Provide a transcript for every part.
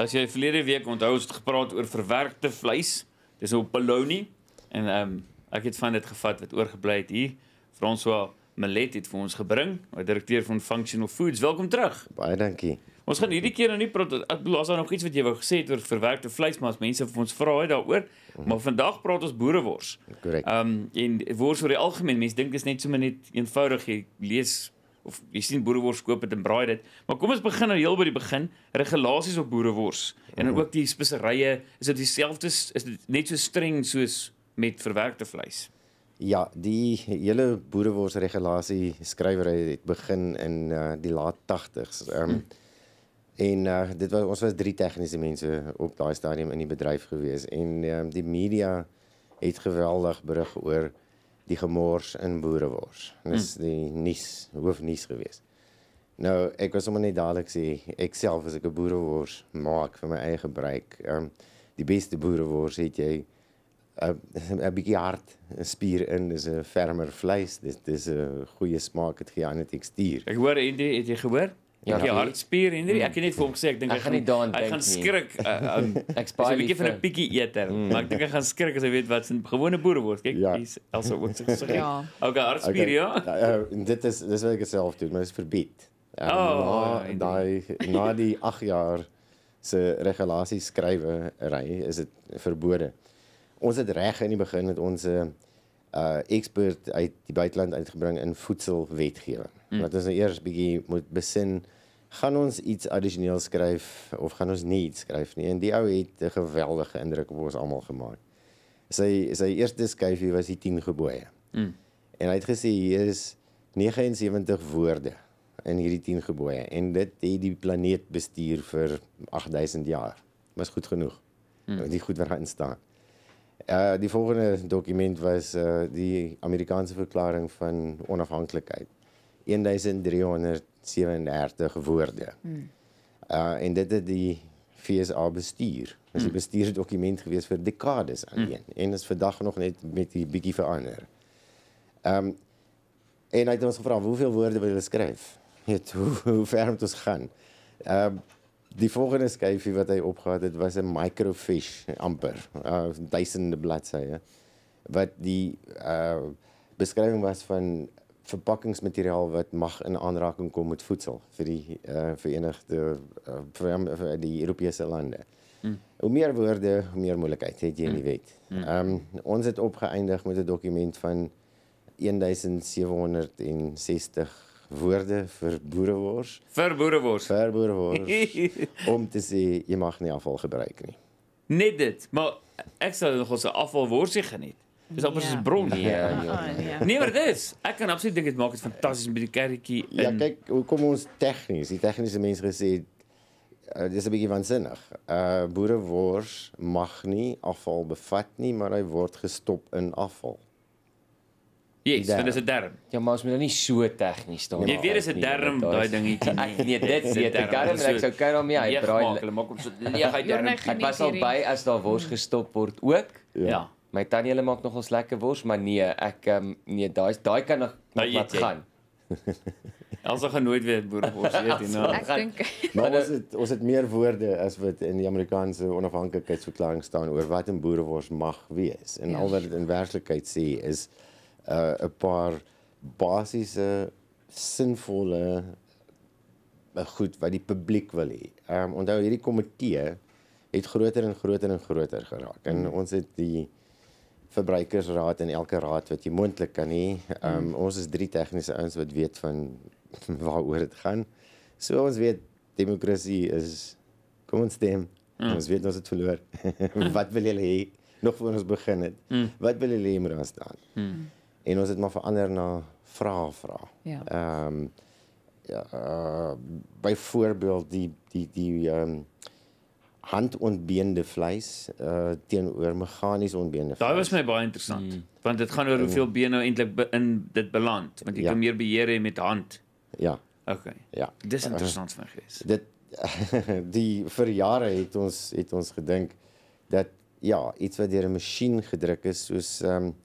As jy verlede week onthou ons het gepraat oor verwerkte vleis, dis op nou bologna en ehm um, ek het van dit gevat wat oorgebly het hier. François Melet het vir ons gebring, hy direkteur van Functional Foods. Welkom terug. Baie dankie. Ons gaan hierdie keer nou nie praat ek laas daar nog iets wat jy wou gesê het oor verwerkte vleis, maar as mense vir ons vra daaroor, mhm. maar vandag praat ons boerewors. Korrek. Ehm um, en wors oor die algemeen, mense dink dit is net so net eenvoudig, jy lees of jy sien boerewors koop dit en braai dit. Maar kom ons begin nou heel by die begin, regulasies op boerewors en dan mhm. ook die speserye, is dit dieselfde is dit net so streng soos met verwerkte vleis? Ja, die hele boerewors regulasie skrywery het begin in uh, die laat 80s. Um, ehm, en uh, dit was ons was drie tegniese mense op daai stadium in die bedryf gewees en um, die media het geweldig berig oor uh, die gemors in Boerewors. Dis hmm. die nuus, hoofnuus gewees. Nou, ek was sommer net dadelik sê, ek self as ek 'n boerewors maak vir my eie gebruik, ehm um, die beste boerewors het jy eh, 'n bietjie hard spier in, dis 'n fermer vleis, dis dis 'n goeie smaak, dit gee aan 'n tekstuur. Ek hoor Andy, het jy gehoor? Ja, ja hartspier Henry, ek het net vir hom gesê ek dink ek gaan nie daan dink nie. Ek gaan skrik. Ek spaar 'n bietjie van 'n bietjie eter, maar ek dink ek gaan skrik as hy weet wat 'n gewone boere word. Kyk, hy's also ook so gesê. Ja. Okay, hartspier ja. En dit is dis wat ek self doen, maar dit is verbied. Ehm oh, ja, ja, daai na die 8 jaar se regulasie skrywe ry is dit verbode. Ons het reg in die begin met ons uh eh, expert uit die buiteland uitgebring in voedselwetgewing. Mm. Dat ons nou eers bietjie moet besin gaan ons iets addisioneel skryf of gaan ons nie iets skryf nie. En die ou het 'n geweldige indruk op ons almal gemaak. Sy sy eerste skyfie was die 10 gebooie. Mm. En hy het gesê hier is 79 woorde in hierdie 10 gebooie en dit het die planeet bestuur vir 8000 jaar. Was goed genoeg. Mm. Die goed waar hy instaan. Uh, eh, die volgende dokument was uh, die Amerikaanse verklaring van onafhanklikheid. 1337 woorde. Hmm. Uh en dit het die FSA bestuur. Dit is 'n hmm. bestuursdokument gewees vir dekades hmm. alleen hmm. en is vandag nog net met 'n bietjie verander. Ehm um, en hy het ons gevra hoeveel woorde wil hulle skryf? Net hoe hoe ver moet ons gaan? Ehm uh, Die vorige skyfie wat hy opgehad het was 'n microfish amper, uh, duisende bladsye wat die uh, beskrywing was van verpakkingsmateriaal wat mag in aanraking kom met voedsel vir die uh, verenigde uh, eh, vir, vir eh, die Europese lande. Mm. Hoe meer woorde, hoe meer moeilikheid het jy in die hmm. wet. Hmm. Ehm mm. um, ons het opgeëindig met 'n dokument van 1760 woorde vir boerewors. Vir boerewors. Vir boerewors. om te sê jy mag nie afval gebruik nie. Net dit, maar ek sal nog ons afval worsie geniet. Dis amper soos ja. bron nie. Ja, ja, ja. ja. Nee, maar dit is. Ek kan absoluut dink dit maak dit fantasties met die kerretjie ja, in. Ja, kyk, hoe kom ons tegnies? Die tegniese mense gesê Uh, eh, dit is 'n bietjie waansinnig. Uh eh, boerewors mag nie afval bevat nie, maar hy word gestop in afval. Ja, yes, dit is 'n derm. Ja, maar ons moet nou nie so tegnies staan nee, nie. Jy weet dis 'n derm daai dingetjie. Nee, dit is 'n derm. Ek sou kyk hom hier, hy braai. Hulle maak hom so nee, hy derm. Hy pas al by as daar wors gestop word ook. Ja. ja. My tannie hulle maak nogals lekker wors, maar nee, ek ehm um, nee, daai daai kan nog wat nou gaan. Ons gaan nooit weer boerewors eet nie. Nou. Ek dink. Maar ons het ons het meer woorde as wat in die Amerikaanse onafhanklikheidsverklaring staan oor wat 'n boerewors mag wees. En ja. al wat dit in werklikheid sê is 'n uh, 'n paar basiese sinvolle eh, goed wat die publiek wil hê. Ehm um, onthou hierdie komitee het groter en groter en groter geraak. En mm. ons het die verbruikersraad en elke raad wat jy moontlik kan hê. Um, mm. Ons is drie tegniese ouens wat weet van waaroor dit gaan. So ons weet demokrasie is kom ons stem. Mm. Ons weet ons het verloor. wat wil julle hê nog voor ons begin het? Mm. Wat wil julle hê moet ons doen? Mm. En ons het maar verander na vrae vra. Ja. Ehm um, ja, uh, byvoorbeeld die die die ehm um, handontbeende vleis uh, teenoor meganies ontbeende vleis. Daai was my baie interessant mm. want dit gaan oor hoeveel bene nou eintlik be in dit beland want jy ja. kan meer beheer hê met hand. Ja. Okay. Ja. Dis eh, interessant vir gees. Uh, dit die vir jare het ons het ons gedink dat ja, iets wat deur 'n masjien gedruk is soos ehm um,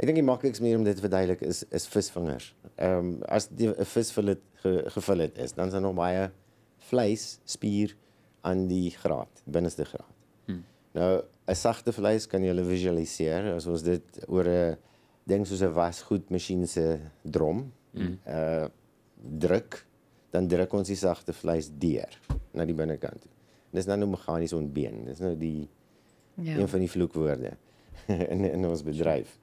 ek dink die maklikste manier om dit te verduidelik is is visvingers. Ehm um, as die 'n visfillet ge, gevul het is, dan is daar nog baie vleis, spier aan die graad, binneste graad. Hmm. Nou, 'n sagte vleis kan jy hulle visualiseer as ons dit oor 'n ding soos 'n wasgoed masjien se drom, hm. eh hmm. uh, druk, dan druk ons die sagte vleis deur na die binnekant toe. Dis nou meganies ontbeen. Dis nou die ja. een van die vloekwoorde in in ons bedryf.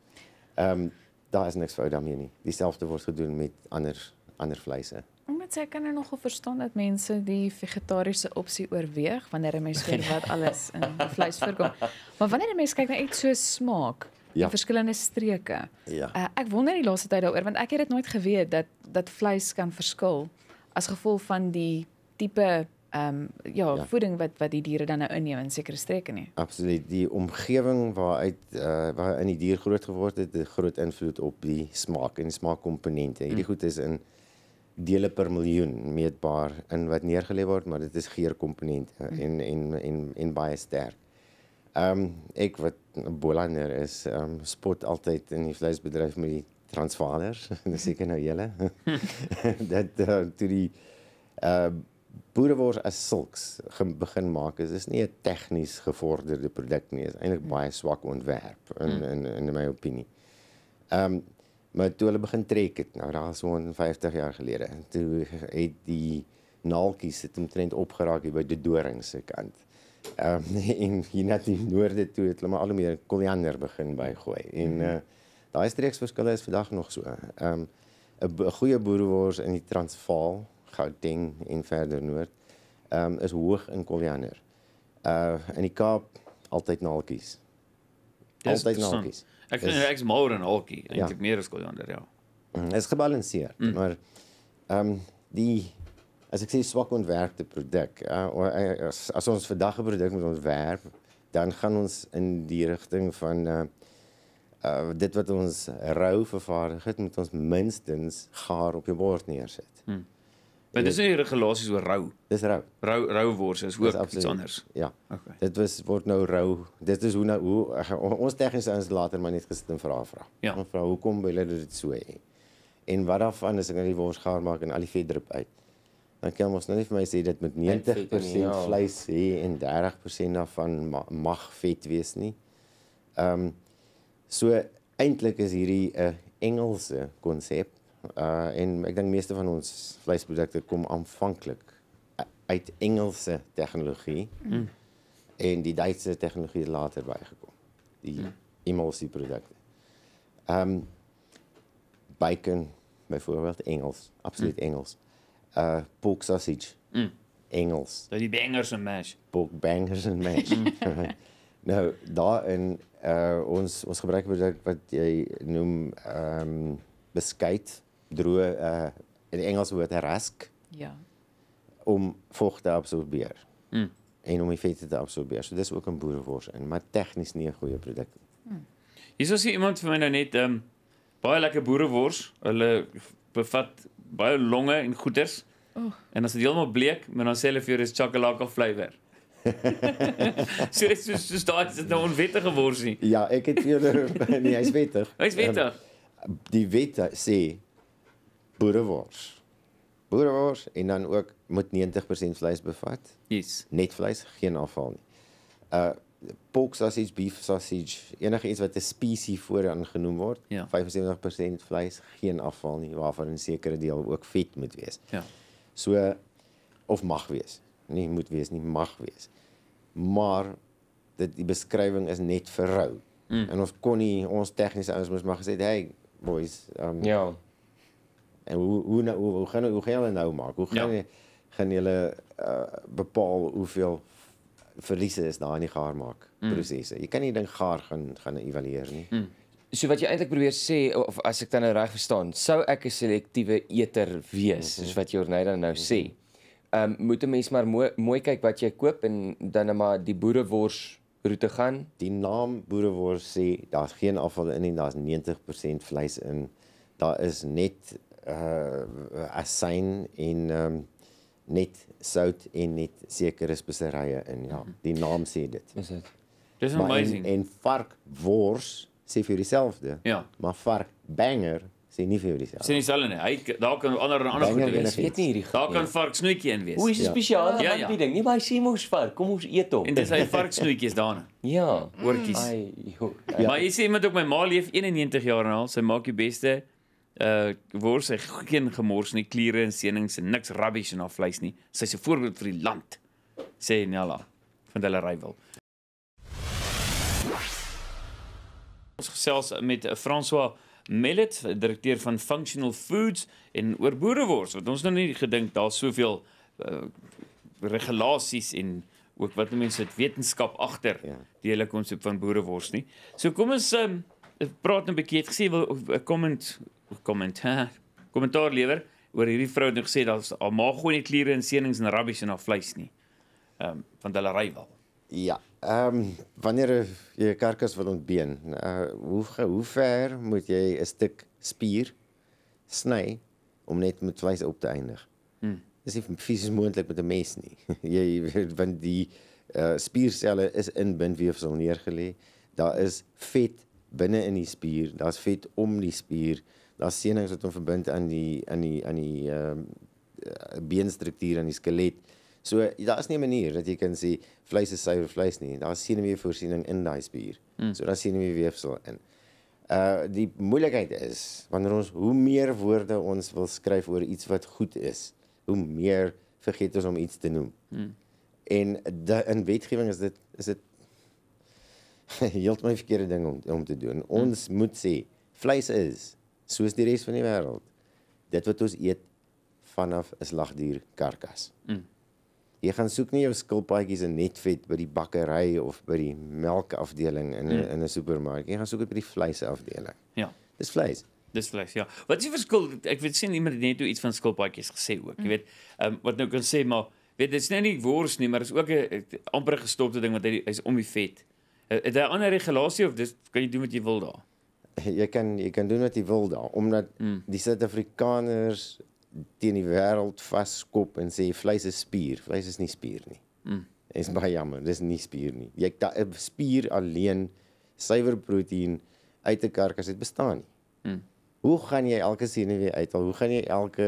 Ehm um, daar is niks fout daarmee nie. Dieselfde word gedoen met ander ander vleise net sê kan ek nog verstaan dat mense die vegetariese opsie oorweeg wanneer 'n mens hoor wat alles in vleis voorkom. Maar wanneer 'n mens kyk na iets so smaak Ja. verskillende streke. Ja. Uh, ek wonder die laaste tyd daaroor want ek het dit nooit geweet dat dat vleis kan verskil as gevolg van die tipe ehm um, ja, ja, voeding wat wat die diere dan nou inneem in sekere streke nie. Absoluut. Die omgewing waaruit uh eh, waar in die dier groot geword het, het groot invloed op die smaak en smaakkomponente. Hierdie hmm. goed is in dele per miljoen meetbaar in wat neergelê word, maar dit is geer komponent en, hm. en en en en baie sterk. Ehm um, ek wat 'n Bolander is, ehm um, spot altyd in die vleisbedryf met die Transvaalers, dis seker nou julle. Hm. dat uh, toe die uh eh, boerewors as silks begin maak is, is nie 'n tegnies gevorderde produk nie, is eintlik hm. baie swak ontwerp in in in my opinie. Ehm um, Maar toe hulle begin trek het, nou daar so 50 jaar gelede, toe het die naalkies het omtrent opgeraak by die doring se kant. Ehm um, en hier na die noorde toe het hulle maar al hoe meer koriander begin bygooi. En uh, daai streeksverskille is vandag nog so. Ehm um, 'n goeie boerewors in die Transvaal, Gauteng en verder noord, ehm um, is hoog in koriander. Uh eh, in die Kaap altyd naalkies. Altyd naalkies. Stand. Ek is, ek's maar in hokkie, eintlik ja. meer as Goliander, ja. Dit mm, is gebalanseerd, mm. maar ehm um, die as ek sê swak ontwerpte produk, ja, eh, as, as ons vandag 'n produk moet ontwerp, dan gaan ons in die rigting van uh, uh dit wat ons rou vervaardig het, moet ons minstens gaar op die bord neersit. Mm. Maar dis nie regulasies oor rou. Dis rou. Rou rou wors is ook absoluut, iets anders. Ja. Okay. Dit was word nou rou. Dit is hoe nou hoe ons tegniese ons later maar net gesit en vra vra. Ja. En vra hoekom wil hulle dit so hê? En wat daarvan as ek nou die wors gaar maak en al die vet drup uit? Dan kan ons nou net vir my sê dit met 90% en nie, ja. vleis hê en 30% daarvan mag vet wees nie. Ehm um, so eintlik is hierdie 'n eh, Engelse konsep Eh, en ik denk meeste van ons vleesproducten komen aanvankelijk uit Engelse technologie. Mm. En die Duitse technologie is later bijgekomen. Die mm. emulsieproducten. Um, bacon, bijvoorbeeld, Engels. Absoluut mm. Engels. Uh, pork sausage, mm. Engels. De die bangers en mash. Pork bangers en mash. nou, daarin, uh, eh, ons, ons gebruikproduct wat jij noemt um, droë uh, in Engels word 'n rask. Ja. om vocht te absorbeer. Mm. En om die vette te absorbeer. So dis ook 'n boerewors in, maar tegnies nie 'n goeie produk nie. Mm. Hier is iemand vir my nou net ehm um, baie lekker boerewors. Hulle bevat baie longe en goeders. Oh. En as dit heeltemal bleek, moet dan sê hulle vir is chocolate flavour. so dis so, so staat dit nou 'n wettige worsie. Ja, ek het eerder nou- nee, hy's wettig. Hy's wettig. Um, die wette sê boerewors. Boerewors en dan ook moet 90% vleis bevat. Yes. Net vleis, geen afval nie. Uh pork sausage, beef sausage, enige iets wat 'n spesie vooraan genoem word, ja. 75% vleis, geen afval nie, waarvan 'n sekere deel ook vet moet wees. Ja. So of mag wees. Nie moet wees nie, mag wees. Maar dit die beskrywing is net vir rou. Mm. En ons kon nie ons tegniese ouens moes maar gesê, "Hey boys, um, ja, en hoe hoe hoe, nou, hoe, hoe gaan hoe gaan hulle nou maak? Hoe gaan ja. gaan hulle uh, eh, bepaal hoeveel verliese is daar in die gaar maak mm. prosesse. Mm. Jy kan nie ding gaar gaan gaan evalueer nie. Mm. So wat jy eintlik probeer sê of as ek dit nou reg verstaan, sou ek 'n selektiewe eter wees, soos mhm. wat Jorney dan nou mhm. sê. Ehm um, moet 'n mens maar mooi, mooi kyk wat jy koop en dan net nou maar die boerewors roete gaan. Die naam boerewors sê daar's geen afval in en daar's 90% vleis in. Daar is net uh asyn en um net sout en net sekere speserye in ja mhm. die naam sê dit is dit dis amazing maar en, en vark wors sê vir dieselfde ja maar vark banger sê nie vir dieselfde sê nie selfe nie hy daar kan ander en ander goed wees weet nie hierdie daar kan vark snoetjie in wees hoe is spesiaal ja. ja, ja. die ding nie baie sien mos vark kom ons eet hom en dis hy vark snoetjies daarna ja oortjies ai jo ja. maar jy sê iemand ook my ma leef 91 jaar en al sy maak die beste uh word sy geen gemors nie, kliere en seenings en niks rubbish in haar vleis nie. Sy's 'n voorbeeld vir die land, sê Nella van hulle rywel. Ons gesels met François Mellet, direkteur van Functional Foods en oor boerewors wat ons nou nie gedink daar soveel uh, regulasies en ook wat mense dit wetenskap agter ja. die hele konsep van boerewors nie. So kom ons um, praat nou 'n bietjie, het gesê wil 'n comment kommentaar kommentaar lewer oor hierdie vrou het gesê dat haar ma gooi net kliere en seenings en rabbies in haar vleis nie. Ehm um, van hulle rywal. Ja. Ehm um, wanneer jy karkas wil ontbeen, uh, hoe hoe ver moet jy 'n stuk spier sny om net met vleis op te eindig? Hm. Dis nie fisies moontlik met 'n mes nie. jy want die uh, eh, spiersele is in bindweefsel neerge lê. Daar is vet binne in die spier, daar's vet om die spier, daar's senings wat hom verbind aan die aan die aan die ehm um, beenstruktuur aan die skelet. So daar is nie 'n manier dat jy kan sê vleis is suiwer vleis nie. Daar's senuwee voorsiening in daai spier. Mm. So daar's senuwee weefsel in. Uh die moeilikheid is wanneer ons hoe meer woorde ons wil skryf oor iets wat goed is, hoe meer vergeet ons om iets te noem. Mm. En de, in wetgewing is dit is dit heeltemal verkeerde ding om om te doen. Hm. Ons hmm. moet sê vleis is soos die res van die wêreld. Dit wat ons eet vanaf is lagdier karkas. Hmm. Jy gaan soek nie jou skilpaadjies in netvet by die bakkery of by die melkafdeling in hmm. in 'n supermark. Jy gaan soek dit by die vleisafdeling. Ja. Dis vleis. Dis vleis, ja. Wat is die verskil? Ek weet sien iemand net iets van skilpaadjies gesê ook. Hmm. Jy hm. weet, um, wat nou kan sê maar weet dit is nou nie net wors nie, maar is ook 'n amper gestopte ding wat hy hy's om die vet. Het hy ander regulasie of dis kan jy doen wat jy wil daar? jy kan jy kan doen wat jy wil daar omdat mm. die Suid-Afrikaners teen die wêreld vaskop en sê vleis is spier, vleis is nie spier nie. Mm. Dit is baie jammer, dis nie spier nie. Jy da, eh, spier alleen suiwer proteïen uit 'n karkas het bestaan nie. Mm. Hoe gaan jy elke senuwe uithaal? Hoe gaan jy elke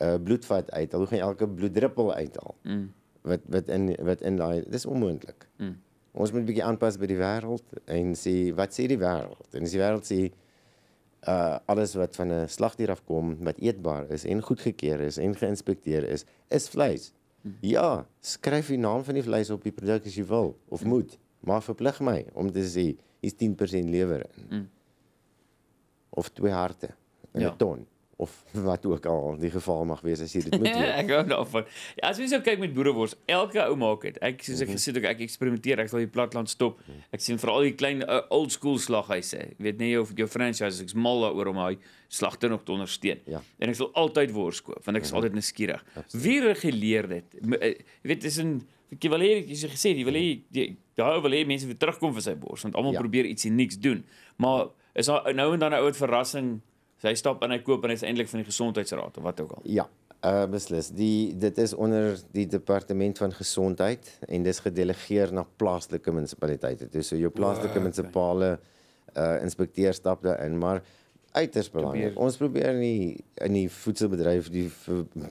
uh, bloedvat uithaal? Hoe gaan jy elke bloeddruppel uithaal? Mm. Wat wat in wat in daai dis onmoontlik. Mm ons moet 'n bietjie aanpas by die wêreld en sê wat sê die wêreld? En die wêreld sê uh alles wat van 'n slagdier afkom wat eetbaar is en goedgekeur is en geïnspekteer is, is vleis. Hm. Ja, skryf die naam van die vleis op die produk as jy wil of hm. moet, maar verplig my om dit sê, is 10% lewer in. Hm. Of twee harte in 'n ja. ton of wat ook al die geval mag wees as jy dit moet ja, doen. ek hou daarvan. Ja, as jy so nou kyk met boerewors, elke ou maak dit. Ek soos ek mhm. gesê het, ek eksperimenteer, ek sal die platland stop. Mhm. Ek sien veral die klein uh, old school slaghuise. Ek weet nie of jou franchise ek's mal daaroor om daai slagter nog te ondersteun. Ja. En ek sal altyd wors koop want ek is mhm. altyd neskuurig. Wie reguleer dit? Eh, jy weet dis 'n jy wil hê jy sê gesê, jy wil hê daai wil hê mense moet terugkom vir sy bors want almal ja. probeer iets unieks doen. Maar is daar nou en dan 'n oud verrassing jy stap en hy koop en hy's eintlik van die gesondheidsraad of wat ook al. Ja, uh beslis. Die dit is onder die departement van gesondheid en dis gedelegeer na plaaslike munisipaliteite. Dis so jou plaaslike ah, munisipale uh inspekteur stap daar in, maar uiters belangrik. Ons probeer in die in die voedselbedryf die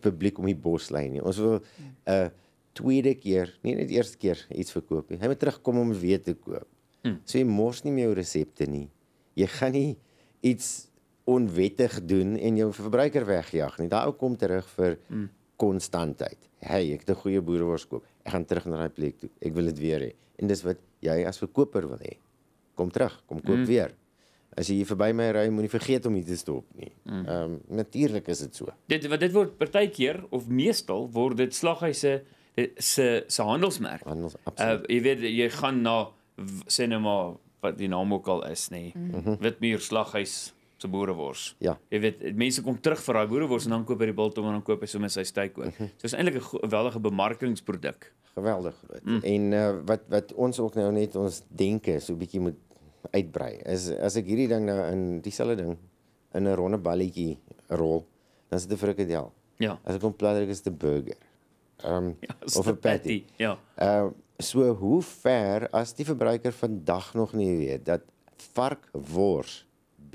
publiek om die bos lei nie. Ons wil 'n uh, eh, tweede keer, nie net eerste keer iets verkoop nie. Hy moet terugkom om weer te koop. Hmm. So jy mors nie meer jou resepte nie. Jy gaan nie iets onwettig doen en jou verbruiker wegjag nie. Daai ou kom terug vir mm. konstantheid. Mm. Hey, ek het 'n goeie boerewors koop. Ek gaan terug na daai plek toe. Ek wil dit weer hê. En dis wat jy as verkoper wil hê. Kom terug, kom koop mm. weer. As jy verby my ry, moenie vergeet om hier te stop nie. Mm. Ehm mm. um, natuurlik is dit so. Dit wat dit word partykeer of meestal word dit slaghuise eh, se se handelsmerk. Handels, uh, jy weet jy gaan na sinema nou wat die naam ook al is nê. Mm -hmm. Witmuur slaghuis se boerewors. Ja. Jy weet, mense kom terug vir daai boerewors en dan koop by die biltong en dan koop hy sommer sy steak ook. Mhm. so is eintlik 'n geweldige bemarkingsproduk. Geweldig groot. Mm. En uh, wat wat ons ook nou net ons denke so 'n bietjie moet uitbrei. Is as ek hierdie ding nou in dieselfde ding in 'n ronde balletjie rol, dan sit 'n frikadel. Ja. As ek hom platryk is dit 'n burger. Ehm um, ja, of 'n patty. patty. Ja. Ehm uh, so hoe ver as die verbruiker vandag nog nie weet dat varkwors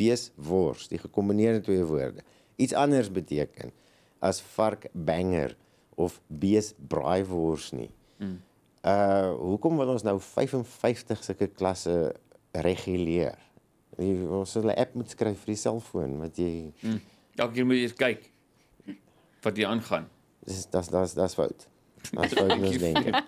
beeswors, die gekombineerde twee woorde, iets anders beteken as vark banger of beesbraaiwors nie. Mm. Uh hoekom wil ons nou 55 sulke klasse reguleer? Jy ons hulle app moet skryf vir die selfoon wat jy mm. elke keer moet jy kyk wat jy aangaan. Dis dis dis dis fout. As wat ons dink.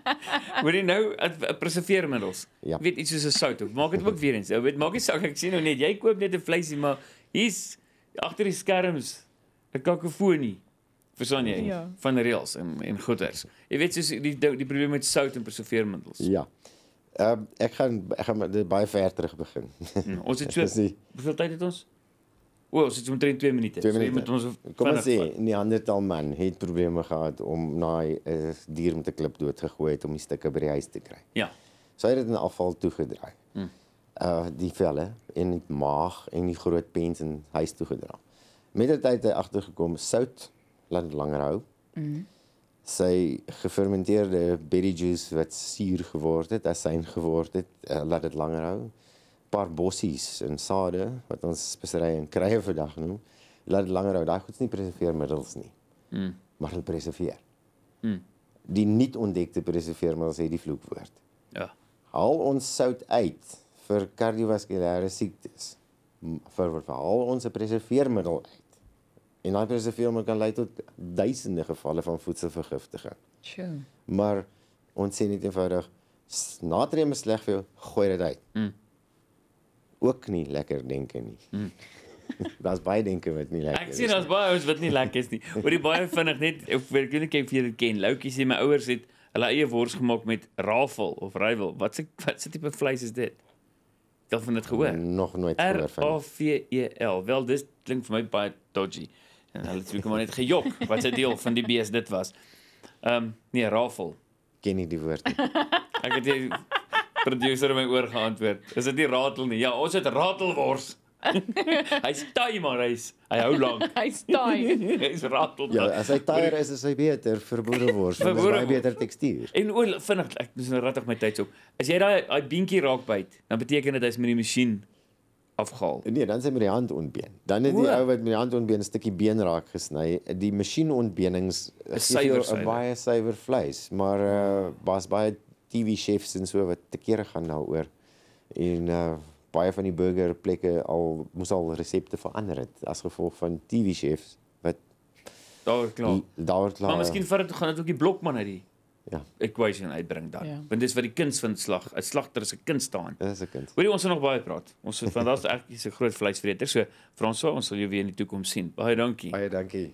Weet jy nou 'n preserveermiddels. Ja. Weet iets soos 'n sout of maak dit ook weer eens. Weet maak nie saak ek sien nou net jy koop net 'n vleisie maar hier's agter die skerms 'n kakofonie. Verstaan jy? Ja. Van reels en en goeders. Jy weet soos die die probleem met sout en preserveermiddels. Ja. Ehm um, ek gaan ek gaan baie verder terug begin. Hm, ons het so Hoeveel tyd het ons? O, ons het omtrent 2 minute. Twee minute. So, jy moet ons Kom ons sê, die ander taal man het probleme gehad om naai 'n uh, eh, dier met 'n klip dood gegooi het om die stukke by die huis te kry. Ja. So hy het dit in afval toegedraai. Mm. Uh die velle en die maag en die groot pens in huis toegedraai. Met die tyd het hy agtergekom sout laat dit langer hou. Mm. Sy gefermenteerde berry juice wat suur geword het, asyn geword het, uh, laat dit langer hou paar bossies en sade wat ons speserye en krye vandag noem, laat dit langer hou. Daai goed is nie preserveermiddels nie. Mm. Maar hulle preserveer. Mm. Die nie ontdekte preserveermiddels het die vloekwoord. Ja. Haal ons sout uit vir kardiovaskulêre siektes. Vir veral ons preserveermiddel uit. En daai preserveermiddel kan lei tot duisende gevalle van voedselvergiftiging. Sjoe. Sure. Maar ons sê net eenvoudig natrium is sleg vir jou, gooi dit uit. Mm ook nie lekker denke nie. Hmm. Daar's baie denke wat nie lekker is. Ek sien daar's baie ouens wat nie lekker is nie. Oor die baie vinnig net ek weet ek kyk vir dit ken. Loukies sê my ouers het hulle eie wors gemaak met rafel of rywel. Wat se wat se tipe vleis is dit? Ek het van dit gehoor. Nog nooit gehoor van. R V E L. Wel dis klink vir my baie dodgy. En hulle het ook maar net gejok wat se deel van die bees dit was. Ehm um, nee, rafel. Ken nie die woord nie. Ek het producer my oor geantwoord. Is dit nie ratel nie? Ja, ons het ratelwors. hy staai maar hy's hy hou lank. hy staai. hy's ratel. Ja, as hy taier is, is hy beter vir boerewors. vir boere baie beter tekstuur. En o, vinnig, ek moet nou regtig my tyd sop. As jy daai daai beentjie raak byt, dan beteken dit hy's met die masjien afhaal. Nee, dan s'n met die hand onbeen. Dan het die ou wat met die hand onbeen 'n stukkie been raak gesny. Die masjien onbenings eh, is syfer, syfer. baie suiwer vleis, maar uh was baie TV chefs en so wat te kere gaan daaroor. En uh baie van die burgerplekke al moes al resepte verander het as gevolg van TV chefs wat daar klaar. Daar klaar. Maar miskien uh, vir dit gaan dit ook die blokman uit die ja. equation uitbring dan. Ja. Want dis wat die kuns van slag, 'n slagter is 'n kuns staan. Dis 'n kuns. Hoorie ons het nog baie praat. Ons van daar's ek is 'n groot vleisvreter. So Franswa, ons sal jou weer in die toekoms sien. Baie dankie. Baie dankie.